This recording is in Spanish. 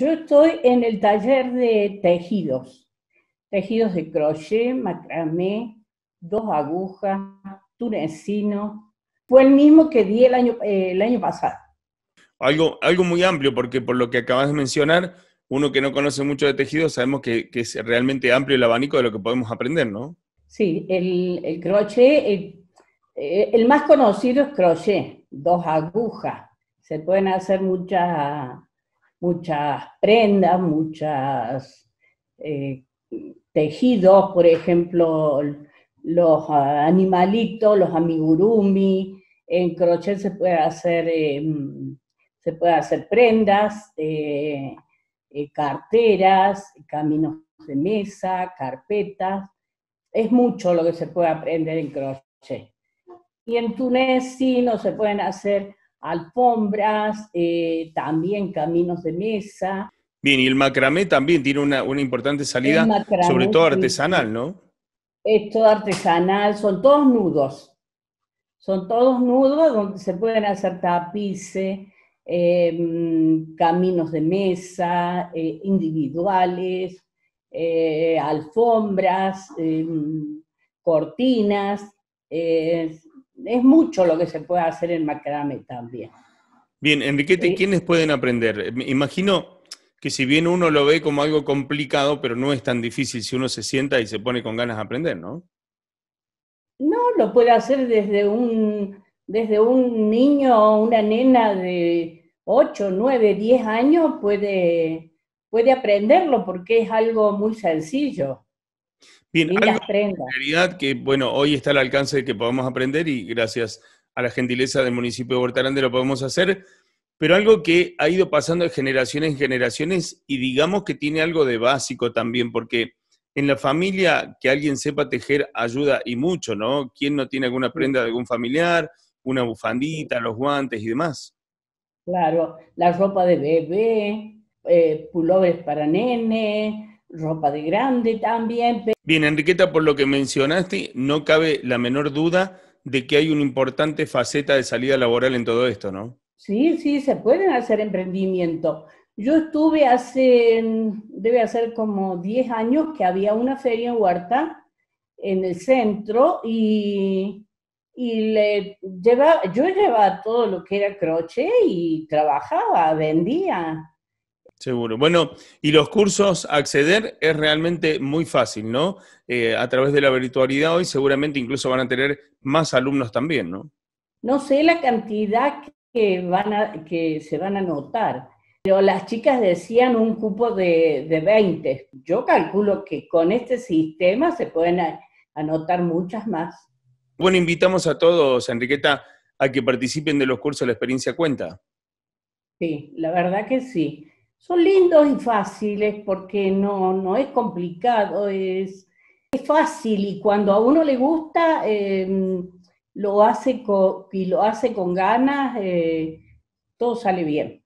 Yo estoy en el taller de tejidos, tejidos de crochet, macramé, dos agujas, tunecino. Fue el mismo que di el año, eh, el año pasado. Algo, algo muy amplio, porque por lo que acabas de mencionar, uno que no conoce mucho de tejidos, sabemos que, es realmente amplio el abanico de lo que podemos aprender, ¿no? Sí, el, crochet, eh, el más conocido es crochet, dos agujas. Se pueden hacer muchas muchas prendas, muchos eh, tejidos, por ejemplo, los ah, animalitos, los amigurumi, en crochet se puede hacer, em, se puede hacer prendas, eh, eh, carteras, caminos de mesa, carpetas, es mucho lo que se puede aprender en crochet. Y en Túnez sí no se pueden hacer alfombras, eh, también caminos de mesa. Bien, y el macramé también tiene una, importante salida, sobre todo artesanal, ¿no? Es todo artesanal, son todos nudos. Son todos nudos donde se pueden hacer tapices, em, caminos de mesa, eh, individuales, eh, alfombras, em, cortinas, es mucho lo que se puede hacer en macrame también. Bien, Enriquete, ¿quiénes pueden aprender? Me imagino que si bien uno lo ve como algo complicado, pero no es tan difícil si uno se sienta y se pone con ganas de aprender, ¿no? No, lo puede hacer desde un, desde un niño o una nena de 8, 9, 10 años, puede, puede aprenderlo porque es algo muy sencillo. Bien, algo realidad que, bueno, hoy está al alcance de que podamos aprender y gracias a la gentileza del municipio de Hortalande lo podemos hacer, pero algo que ha ido pasando de generaciones en generaciones y digamos que tiene algo de básico también, porque en la familia que alguien sepa tejer ayuda y mucho, ¿no? ¿Quién no tiene alguna prenda de algún familiar, una bufandita, los guantes y demás? Claro, la ropa de bebé, eh, para nene, ropa de grande también. Bien, Enriqueta, por lo que mencionaste, no cabe la menor duda de que hay una importante faceta de salida laboral en todo esto, ¿no? Sí, sí, se pueden hacer emprendimientos. Yo estuve hace, debe hacer como 10 años que había una feria en Huerta, en el centro, y, y le lleva, yo llevaba todo lo que era crochet y trabajaba, vendía. Seguro. Bueno, y los cursos, acceder es realmente muy fácil, ¿no? Eh, a través de la virtualidad hoy seguramente incluso van a tener más alumnos también, ¿no? No sé la cantidad que, van a, que se van a anotar, pero las chicas decían un cupo de, de 20. Yo calculo que con este sistema se pueden anotar muchas más. Bueno, invitamos a todos, Enriqueta, a que participen de los cursos La Experiencia Cuenta. Sí, la verdad que sí. Son lindos y fáciles porque no, no es complicado, es, es fácil y cuando a uno le gusta, em, lo hace y lo hace con ganas, eh, todo sale bien.